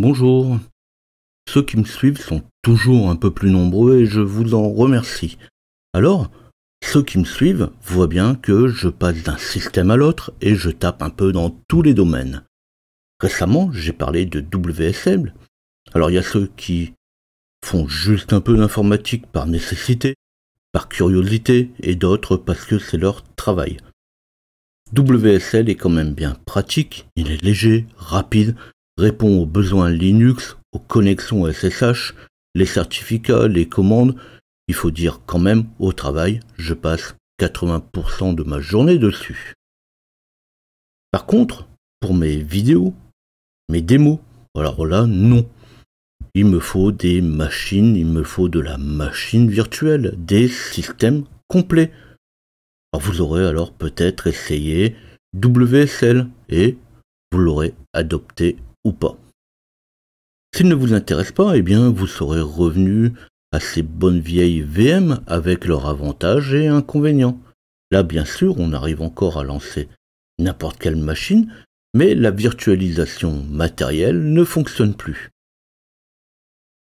Bonjour. Ceux qui me suivent sont toujours un peu plus nombreux et je vous en remercie. Alors, ceux qui me suivent voient bien que je passe d'un système à l'autre et je tape un peu dans tous les domaines. Récemment, j'ai parlé de WSL. Alors il y a ceux qui font juste un peu d'informatique par nécessité, par curiosité, et d'autres parce que c'est leur travail. WSL est quand même bien pratique, il est léger, rapide, répond aux besoins Linux, aux connexions SSH, les certificats, les commandes. Il faut dire quand même, au travail, je passe 80% de ma journée dessus. Par contre, pour mes vidéos, mes démos, alors là, non. Il me faut des machines, il me faut de la machine virtuelle, des systèmes complets. Alors vous aurez alors peut-être essayé WSL et vous l'aurez adopté pas. S'il ne vous intéresse pas, eh bien vous serez revenu à ces bonnes vieilles VM avec leurs avantages et inconvénients. Là bien sûr on arrive encore à lancer n'importe quelle machine, mais la virtualisation matérielle ne fonctionne plus.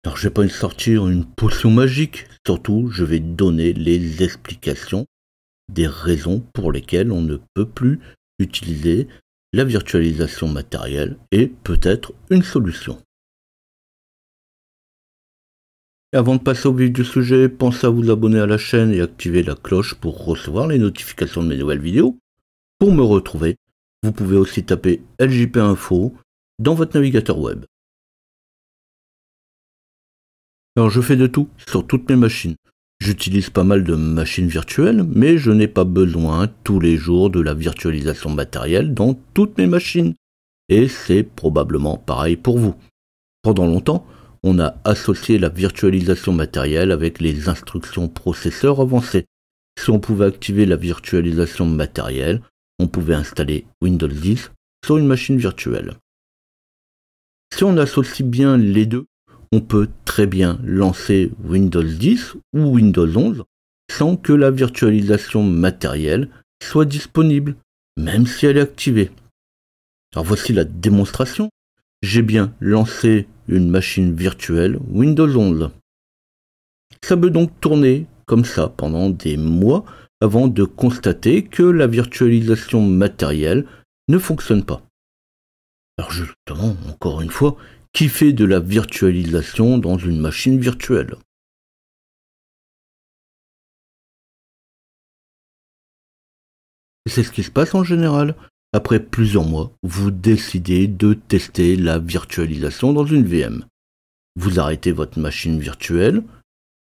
Alors je vais pas sortir une potion magique, surtout je vais donner les explications des raisons pour lesquelles on ne peut plus utiliser la virtualisation matérielle est peut-être une solution. avant de passer au vif du sujet, pensez à vous abonner à la chaîne et activer la cloche pour recevoir les notifications de mes nouvelles vidéos. Pour me retrouver, vous pouvez aussi taper LJP Info dans votre navigateur web. Alors je fais de tout sur toutes mes machines. J'utilise pas mal de machines virtuelles, mais je n'ai pas besoin tous les jours de la virtualisation matérielle dans toutes mes machines. Et c'est probablement pareil pour vous. Pendant longtemps, on a associé la virtualisation matérielle avec les instructions processeurs avancées. Si on pouvait activer la virtualisation matérielle, on pouvait installer Windows 10 sur une machine virtuelle. Si on associe bien les deux, on peut très bien lancer Windows 10 ou Windows 11 sans que la virtualisation matérielle soit disponible, même si elle est activée. Alors voici la démonstration. J'ai bien lancé une machine virtuelle Windows 11. Ça peut donc tourner comme ça pendant des mois avant de constater que la virtualisation matérielle ne fonctionne pas. Alors justement, encore une fois, qui fait de la virtualisation dans une machine virtuelle. C'est ce qui se passe en général. Après plusieurs mois, vous décidez de tester la virtualisation dans une VM. Vous arrêtez votre machine virtuelle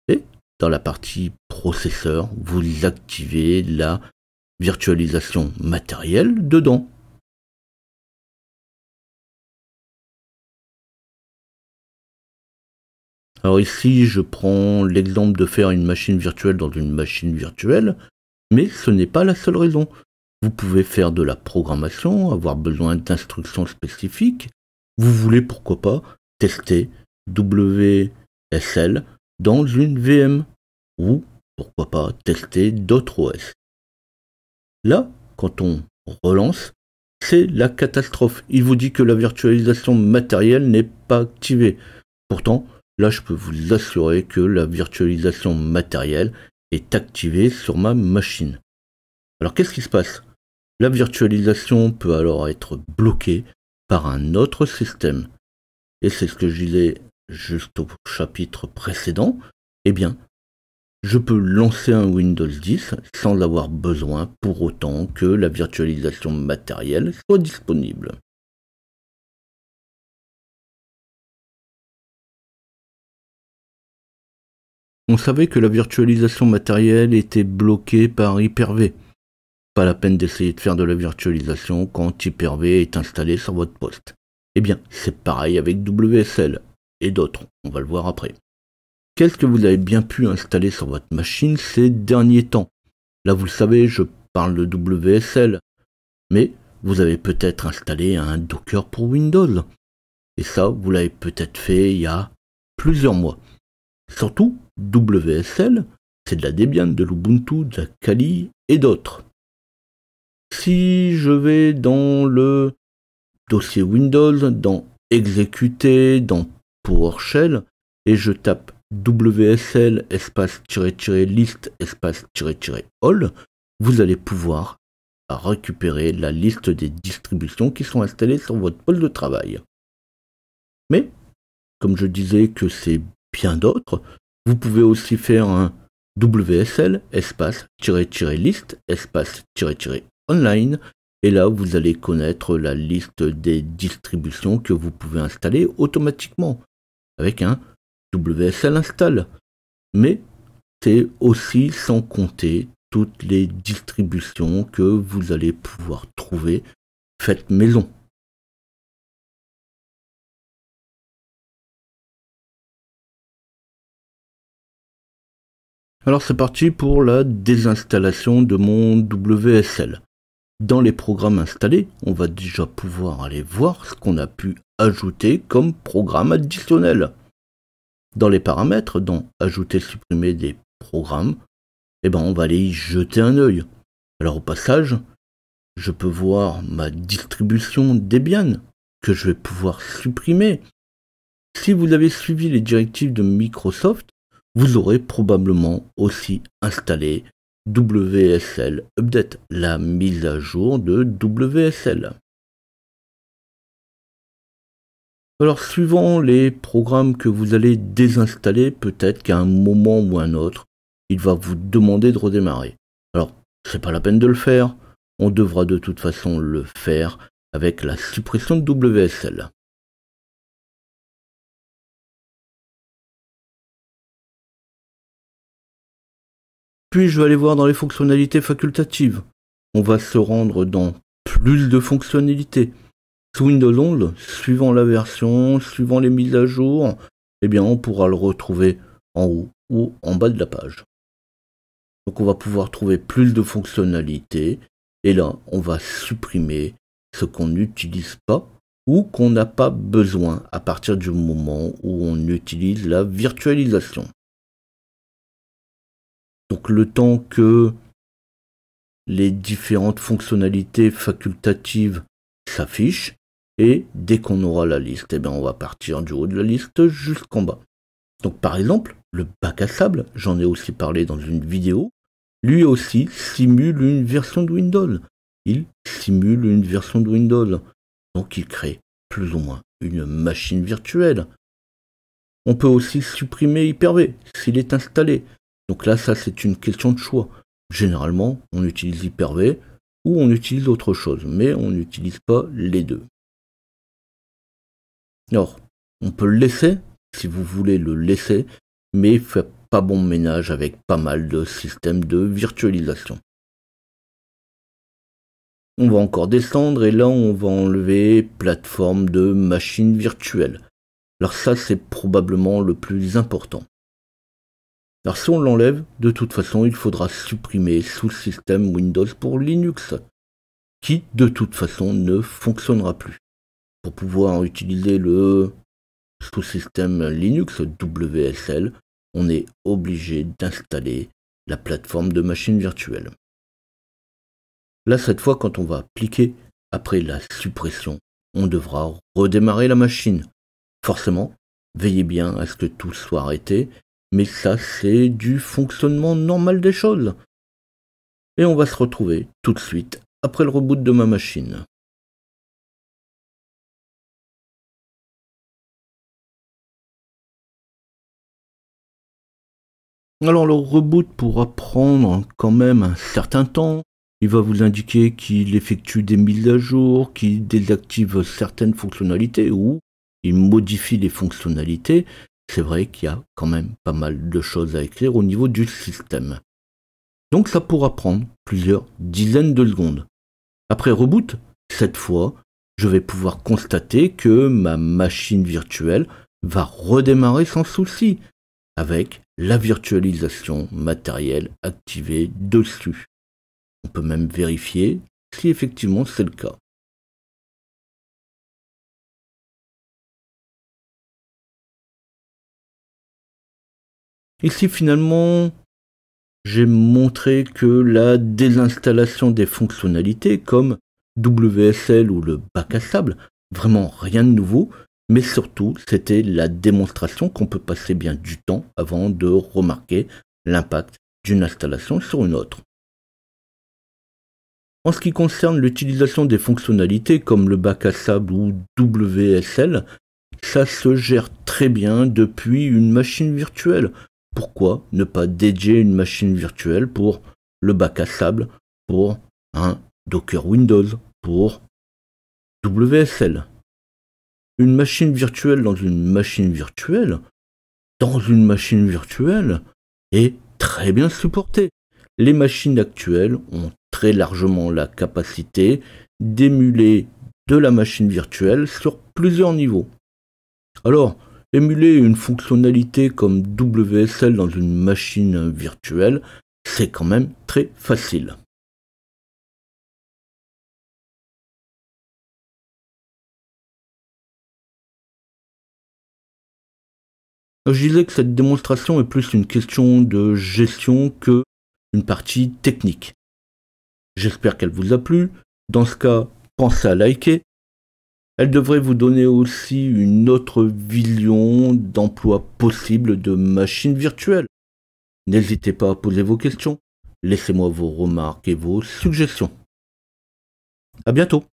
et dans la partie processeur, vous activez la virtualisation matérielle dedans. Alors ici, je prends l'exemple de faire une machine virtuelle dans une machine virtuelle, mais ce n'est pas la seule raison. Vous pouvez faire de la programmation, avoir besoin d'instructions spécifiques. Vous voulez, pourquoi pas, tester WSL dans une VM, ou, pourquoi pas, tester d'autres OS. Là, quand on relance, c'est la catastrophe. Il vous dit que la virtualisation matérielle n'est pas activée. Pourtant, Là, je peux vous assurer que la virtualisation matérielle est activée sur ma machine. Alors, qu'est-ce qui se passe La virtualisation peut alors être bloquée par un autre système. Et c'est ce que je disais juste au chapitre précédent. Eh bien, je peux lancer un Windows 10 sans avoir besoin pour autant que la virtualisation matérielle soit disponible. On savait que la virtualisation matérielle était bloquée par Hyper-V. Pas la peine d'essayer de faire de la virtualisation quand Hyper-V est installé sur votre poste. Eh bien, c'est pareil avec WSL et d'autres, on va le voir après. Qu'est-ce que vous avez bien pu installer sur votre machine ces derniers temps Là, vous le savez, je parle de WSL, mais vous avez peut-être installé un Docker pour Windows. Et ça, vous l'avez peut-être fait il y a plusieurs mois. Surtout, WSL, c'est de la Debian, de l'Ubuntu, de la Kali et d'autres. Si je vais dans le dossier Windows, dans Exécuter, dans PowerShell, et je tape WSL espace-list espace-all, vous allez pouvoir récupérer la liste des distributions qui sont installées sur votre pôle de travail. Mais, comme je disais que c'est bien d'autres. Vous pouvez aussi faire un WSL espace-liste espace-online et là vous allez connaître la liste des distributions que vous pouvez installer automatiquement avec un WSL install. Mais c'est aussi sans compter toutes les distributions que vous allez pouvoir trouver faites maison. Alors c'est parti pour la désinstallation de mon WSL. Dans les programmes installés, on va déjà pouvoir aller voir ce qu'on a pu ajouter comme programme additionnel. Dans les paramètres, dans Ajouter, supprimer des programmes, eh ben on va aller y jeter un œil. Alors au passage, je peux voir ma distribution Debian que je vais pouvoir supprimer. Si vous avez suivi les directives de Microsoft, vous aurez probablement aussi installé WSL Update, la mise à jour de WSL. Alors suivant les programmes que vous allez désinstaller, peut-être qu'à un moment ou un autre, il va vous demander de redémarrer. Alors, ce n'est pas la peine de le faire, on devra de toute façon le faire avec la suppression de WSL. je vais aller voir dans les fonctionnalités facultatives. On va se rendre dans plus de fonctionnalités. Sous Windows 11, suivant la version, suivant les mises à jour, eh bien on pourra le retrouver en haut ou en bas de la page. Donc on va pouvoir trouver plus de fonctionnalités et là on va supprimer ce qu'on n'utilise pas ou qu'on n'a pas besoin à partir du moment où on utilise la virtualisation. Donc le temps que les différentes fonctionnalités facultatives s'affichent, et dès qu'on aura la liste, eh bien on va partir du haut de la liste jusqu'en bas. Donc par exemple, le bac à sable, j'en ai aussi parlé dans une vidéo, lui aussi simule une version de Windows. Il simule une version de Windows. Donc il crée plus ou moins une machine virtuelle. On peut aussi supprimer Hyper-V s'il est installé. Donc là, ça, c'est une question de choix. Généralement, on utilise hyper-V ou on utilise autre chose, mais on n'utilise pas les deux. Alors, on peut le laisser, si vous voulez le laisser, mais il fait pas bon ménage avec pas mal de systèmes de virtualisation. On va encore descendre et là on va enlever plateforme de machine virtuelle. Alors ça c'est probablement le plus important. Alors si on l'enlève, de toute façon, il faudra supprimer sous système Windows pour Linux, qui de toute façon ne fonctionnera plus. Pour pouvoir utiliser le sous-système Linux WSL, on est obligé d'installer la plateforme de machine virtuelle. Là, cette fois, quand on va appliquer après la suppression, on devra redémarrer la machine. Forcément, veillez bien à ce que tout soit arrêté mais ça, c'est du fonctionnement normal des choses. Et on va se retrouver tout de suite après le reboot de ma machine. Alors le reboot pourra prendre quand même un certain temps. Il va vous indiquer qu'il effectue des mises à jour, qu'il désactive certaines fonctionnalités ou il modifie les fonctionnalités c'est vrai qu'il y a quand même pas mal de choses à écrire au niveau du système. Donc ça pourra prendre plusieurs dizaines de secondes. Après reboot, cette fois, je vais pouvoir constater que ma machine virtuelle va redémarrer sans souci avec la virtualisation matérielle activée dessus. On peut même vérifier si effectivement c'est le cas. Ici, finalement, j'ai montré que la désinstallation des fonctionnalités comme WSL ou le bac à sable, vraiment rien de nouveau, mais surtout, c'était la démonstration qu'on peut passer bien du temps avant de remarquer l'impact d'une installation sur une autre. En ce qui concerne l'utilisation des fonctionnalités comme le bac à sable ou WSL, ça se gère très bien depuis une machine virtuelle pourquoi ne pas dédier une machine virtuelle pour le bac à sable, pour un Docker Windows, pour WSL Une machine virtuelle dans une machine virtuelle, dans une machine virtuelle, est très bien supportée. Les machines actuelles ont très largement la capacité d'émuler de la machine virtuelle sur plusieurs niveaux. Alors, Émuler une fonctionnalité comme WSL dans une machine virtuelle, c'est quand même très facile. Je disais que cette démonstration est plus une question de gestion que une partie technique. J'espère qu'elle vous a plu. Dans ce cas, pensez à liker, elle devrait vous donner aussi une autre vision d'emploi possible de machines virtuelles. N'hésitez pas à poser vos questions. Laissez-moi vos remarques et vos suggestions. À bientôt